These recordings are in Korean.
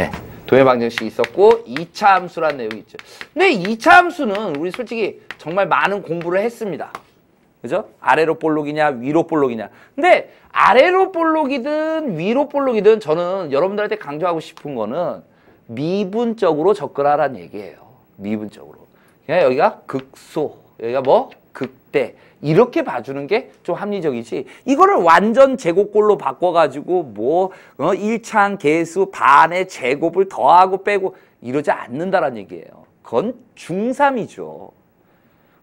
네. 예, 도예 방정식이 있었고 2차 함수라는 내용이 있죠. 근데 2차 함수는 우리 솔직히 정말 많은 공부를 했습니다. 그죠? 아래로 볼록이냐 위로 볼록이냐. 근데 아래로 볼록이든 위로 볼록이든 저는 여러분들한테 강조하고 싶은 거는 미분적으로 접근하라는 얘기예요. 미분적으로. 그냥 여기가 극소, 여기가 뭐? 극대 이렇게 봐주는 게 좀 합리적이지 이거를 완전 제곱꼴로 바꿔가지고 뭐 어, 1창 개수 반의 제곱을 더하고 빼고 이러지 않는다라는 얘기예요. 그건 중3이죠.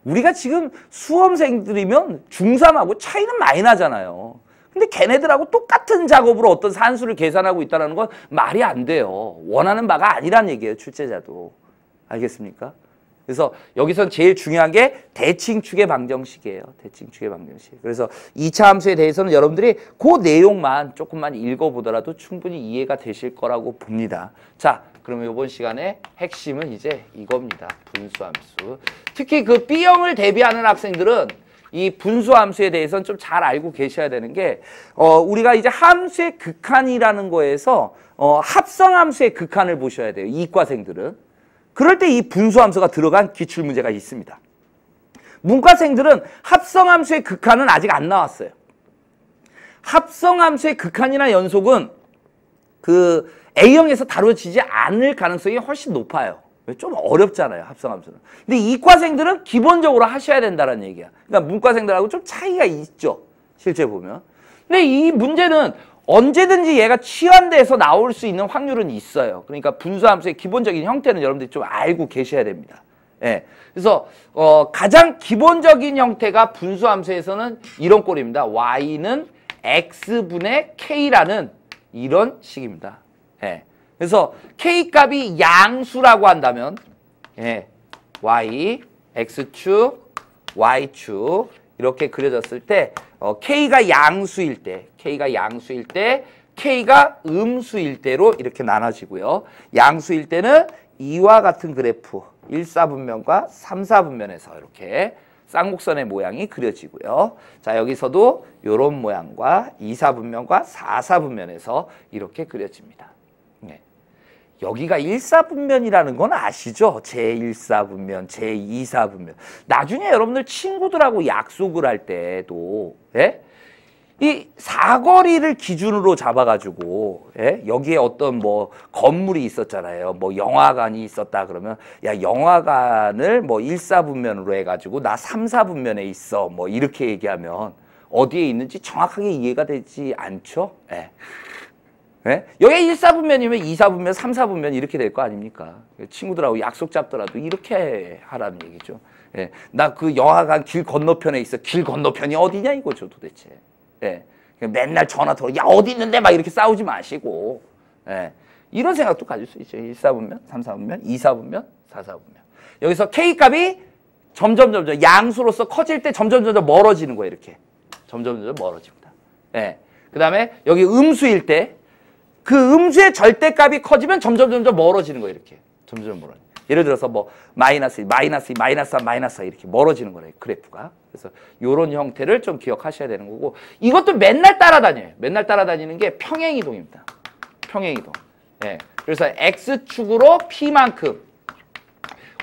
우리가 지금 수험생들이면 중3하고 차이는 많이 나잖아요. 근데 걔네들하고 똑같은 작업으로 어떤 산수를 계산하고 있다는 건 말이 안 돼요. 원하는 바가 아니란 얘기예요. 출제자도. 알겠습니까? 그래서 여기선 제일 중요한 게 대칭축의 방정식이에요. 대칭축의 방정식. 그래서 2차 함수에 대해서는 여러분들이 그 내용만 조금만 읽어보더라도 충분히 이해가 되실 거라고 봅니다. 자, 그러면 이번 시간에 핵심은 이제 이겁니다. 분수함수. 특히 그 B형을 대비하는 학생들은 이 분수함수에 대해서는 좀 잘 알고 계셔야 되는 게 어, 우리가 이제 함수의 극한이라는 거에서 어, 합성함수의 극한을 보셔야 돼요. 이과생들은. 그럴 때 이 분수함수가 들어간 기출문제가 있습니다. 문과생들은 합성함수의 극한은 아직 안 나왔어요. 합성함수의 극한이나 연속은 그 A형에서 다뤄지지 않을 가능성이 훨씬 높아요. 좀 어렵잖아요 합성함수는 근데 이과생들은 기본적으로 하셔야 된다는 얘기야 그러니까 문과생들하고 좀 차이가 있죠 실제 보면 근데 이 문제는 언제든지 얘가 취한 데에서 나올 수 있는 확률은 있어요. 그러니까 분수함수의 기본적인 형태는 여러분들이 좀 알고 계셔야 됩니다. 예. 그래서 어, 가장 기본적인 형태가 분수함수에서는 이런 꼴입니다. y는 x분의 k라는 이런 식입니다. 예. 그래서 k값이 양수라고 한다면 예. y, x축, y축 이렇게 그려졌을 때 어, K가 양수일 때, K가 양수일 때, K가 음수일 때로 이렇게 나눠지고요. 양수일 때는 이와 같은 그래프 1 4분면과3 4분면에서 이렇게 쌍곡선의 모양이 그려지고요. 자 여기서도 이런 모양과 2 4분면과4 4분면에서 이렇게 그려집니다. 여기가 일사분면이라는 건 아시죠? 제1사분면, 제2사분면. 나중에 여러분들 친구들하고 약속을 할 때도 예? 이 사거리를 기준으로 잡아가지고 예? 여기에 어떤 뭐 건물이 있었잖아요. 뭐 영화관이 있었다 그러면 야 영화관을 뭐 일사분면으로 해가지고 나 삼사분면에 있어 뭐 이렇게 얘기하면 어디에 있는지 정확하게 이해가 되지 않죠? 예. 예? 여기 1 4분면이면2 4분면3 4분면 이렇게 될 거 아닙니까? 친구들하고 약속 잡더라도 이렇게 하라는 얘기죠. 예. 나그 영화관 길 건너편에 있어. 길 건너편이 어디냐 이거죠 도대체. 예. 맨날 전화 들어. 야 어디 있는데 막 이렇게 싸우지 마시고. 예. 이런 생각도 가질 수 있죠. 1 4분면3 4분면2 4분면4 4분면 여기서 K값이 점점 점점 양수로서 커질 때 점점 점점 멀어지는 거예요. 이렇게. 점점 점점 멀어집니다. 예. 그 다음에 여기 음수일 때그 음수의 절대값이 커지면 점점 점점 멀어지는 거예요. 이렇게. 점점 멀어 예를 들어서 뭐 마이너스 2, 마이너스 2, 마이너스 3, 마이너스 4 이렇게 멀어지는 거래요 그래프가. 그래서 요런 형태를 좀 기억하셔야 되는 거고 이것도 맨날 따라다녀요. 맨날 따라다니는 게 평행이동입니다. 평행이동. 예. 그래서 x축으로 p만큼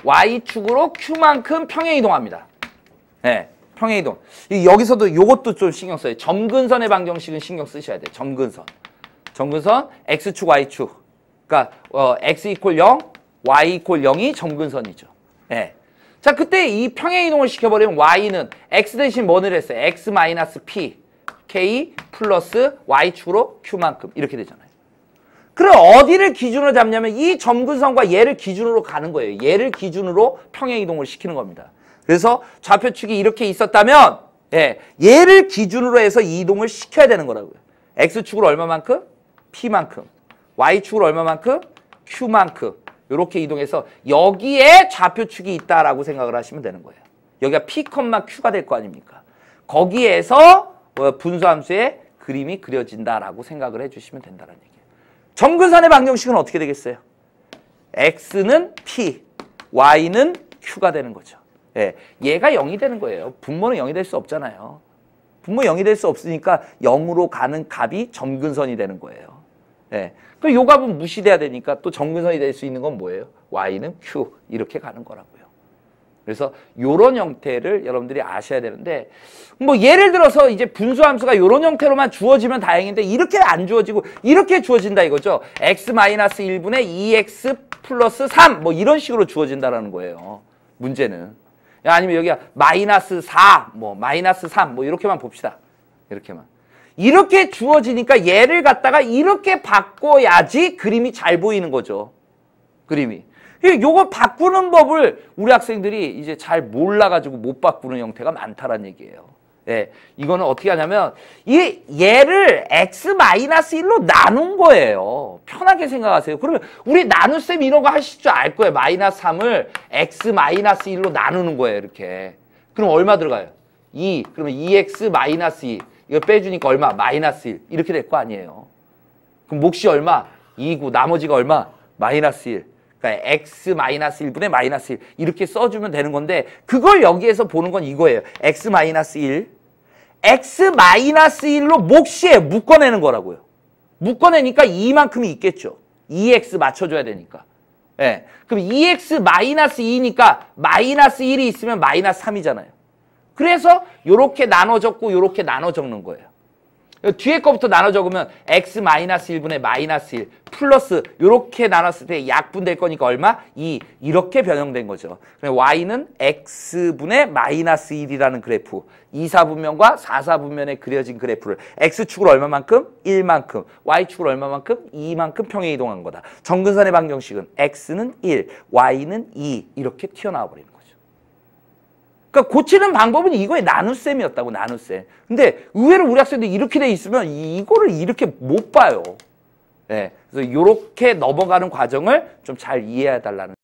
y축으로 q만큼 평행이동합니다. 예. 평행이동. 여기서도 요것도 좀 신경 써요. 점근선의 방정식은 신경 쓰셔야 돼요. 점근선. 정근선 x축 y축 그러니까 어, x 이퀄 0 y 이퀄 0이 정근선이죠 예. 자 그때 이 평행 이동을 시켜버리면 y는 x 대신 뭐를 했어요 x 마이너스 p k 플러스 y축으로 q만큼 이렇게 되잖아요 그럼 어디를 기준으로 잡냐면 이 점근선과 얘를 기준으로 가는 거예요 얘를 기준으로 평행 이동을 시키는 겁니다 그래서 좌표축이 이렇게 있었다면 예, 얘를 기준으로 해서 이동을 시켜야 되는 거라고요 x축으로 얼마만큼? P만큼 y 축을 얼마만큼? Q만큼 이렇게 이동해서 여기에 좌표축이 있다라고 생각을 하시면 되는 거예요. 여기가 P, Q가 될 거 아닙니까? 거기에서 어, 분수함수의 그림이 그려진다라고 생각을 해주시면 된다는 얘기예요. 정근산의 방정식은 어떻게 되겠어요? X는 P, Y는 Q가 되는 거죠. 예, 얘가 0이 되는 거예요. 분모는 0이 될 수 없잖아요. 분모 0이 될 수 없으니까 0으로 가는 값이 정근선이 되는 거예요. 예. 그 요갑은 무시돼야 되니까 또 정근선이 될 수 있는 건 뭐예요? Y는 Q 이렇게 가는 거라고요. 그래서 요런 형태를 여러분들이 아셔야 되는데 뭐 예를 들어서 이제 분수함수가 요런 형태로만 주어지면 다행인데 이렇게 안 주어지고 이렇게 주어진다 이거죠. x 마이너스 1분의 2x 플러스 3뭐 이런 식으로 주어진다라는 거예요. 문제는. 아니면 여기가 마이너스 4, 뭐 마이너스 3뭐 이렇게만 봅시다. 이렇게만. 이렇게 주어지니까 얘를 갖다가 이렇게 바꿔야지 그림이 잘 보이는 거죠. 그림이. 요거 바꾸는 법을 우리 학생들이 이제 잘 몰라가지고 못 바꾸는 형태가 많다란 얘기예요. 예, 이거는 어떻게 하냐면 이 얘를 x-1로 나눈 거예요. 편하게 생각하세요. 그러면 우리 나눗셈 이런 거 하실 줄 알 거예요. 마이너스 3을 x-1로 나누는 거예요. 이렇게. 그럼 얼마 들어가요? 2. 그러면 2x-2. 이거 빼주니까 얼마? 마이너스 1 이렇게 될 거 아니에요. 그럼 몫이 얼마? 2구 나머지가 얼마? 마이너스 1 그러니까 x 마이너스 1분의 마이너스 1 이렇게 써주면 되는 건데 그걸 여기에서 보는 건 이거예요. x 마이너스 1 x 마이너스 1로 몫에 묶어내는 거라고요. 묶어내니까 2만큼이 있겠죠. 2x 맞춰줘야 되니까. 예. 네. 그럼 2x 마이너스 2니까 마이너스 1이 있으면 마이너스 3이잖아요. 그래서 이렇게 나눠 적고 이렇게 나눠 적는 거예요. 뒤에 거부터 나눠 적으면 x 마이너스 1분의 마이너스 1 플러스 이렇게 나눴을 때 약분 될 거니까 얼마? 2 이렇게 변형된 거죠. 그럼 y는 x분의 마이너스 1이라는 그래프 2사분면과 4사분면에 그려진 그래프를 x 축을 얼마만큼? 1만큼 y 축을 얼마만큼? 2만큼 평행 이동한 거다. 정근선의 방정식은 x는 1, y는 2 이렇게 튀어나와 버립니다. 그러니까 고치는 방법은 이거에 나눗셈이었다고 나눗셈. 근데 의외로 우리 학생들 이렇게 돼 있으면 이거를 이렇게 못 봐요. 예. 네, 그래서 이렇게 넘어가는 과정을 좀 잘 이해해 달라는.